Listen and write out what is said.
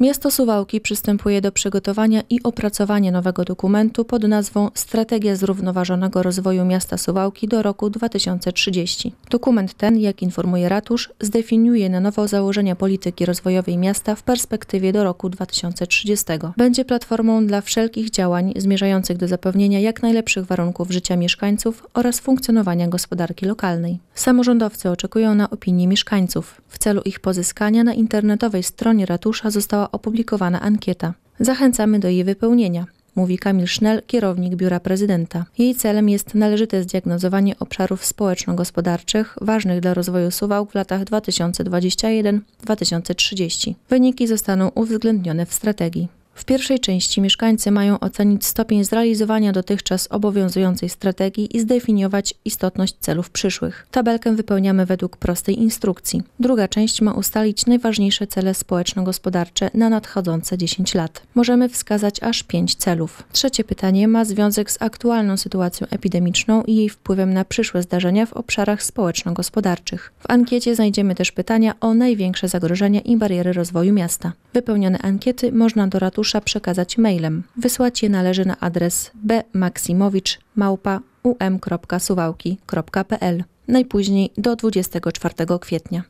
Miasto Suwałki przystępuje do przygotowania i opracowania nowego dokumentu pod nazwą Strategia zrównoważonego rozwoju miasta Suwałki do roku 2030. Dokument ten, jak informuje ratusz, zdefiniuje na nowo założenia polityki rozwojowej miasta w perspektywie do roku 2030. Będzie platformą dla wszelkich działań zmierzających do zapewnienia jak najlepszych warunków życia mieszkańców oraz funkcjonowania gospodarki lokalnej. Samorządowcy oczekują na opinii mieszkańców. W celu ich pozyskania na internetowej stronie ratusza została opublikowana ankieta. Zachęcamy do jej wypełnienia mówi Kamil Sznel, kierownik biura prezydenta. Jej celem jest należyte zdiagnozowanie obszarów społeczno-gospodarczych ważnych dla rozwoju Suwałk w latach 2021-2030. Wyniki zostaną uwzględnione w strategii. W pierwszej części mieszkańcy mają ocenić stopień zrealizowania dotychczas obowiązującej strategii i zdefiniować istotność celów przyszłych. Tabelkę wypełniamy według prostej instrukcji. Druga część ma ustalić najważniejsze cele społeczno-gospodarcze na nadchodzące 10 lat. Możemy wskazać aż 5 celów. Trzecie pytanie ma związek z aktualną sytuacją epidemiczną i jej wpływem na przyszłe zdarzenia w obszarach społeczno-gospodarczych. W ankiecie znajdziemy też pytania o największe zagrożenia i bariery rozwoju miasta. Wypełnione ankiety można do ratusza muszę przekazać mailem. Wysłać je należy na adres bmaksimowicz.um.suwałki.pl najpóźniej do 24 kwietnia.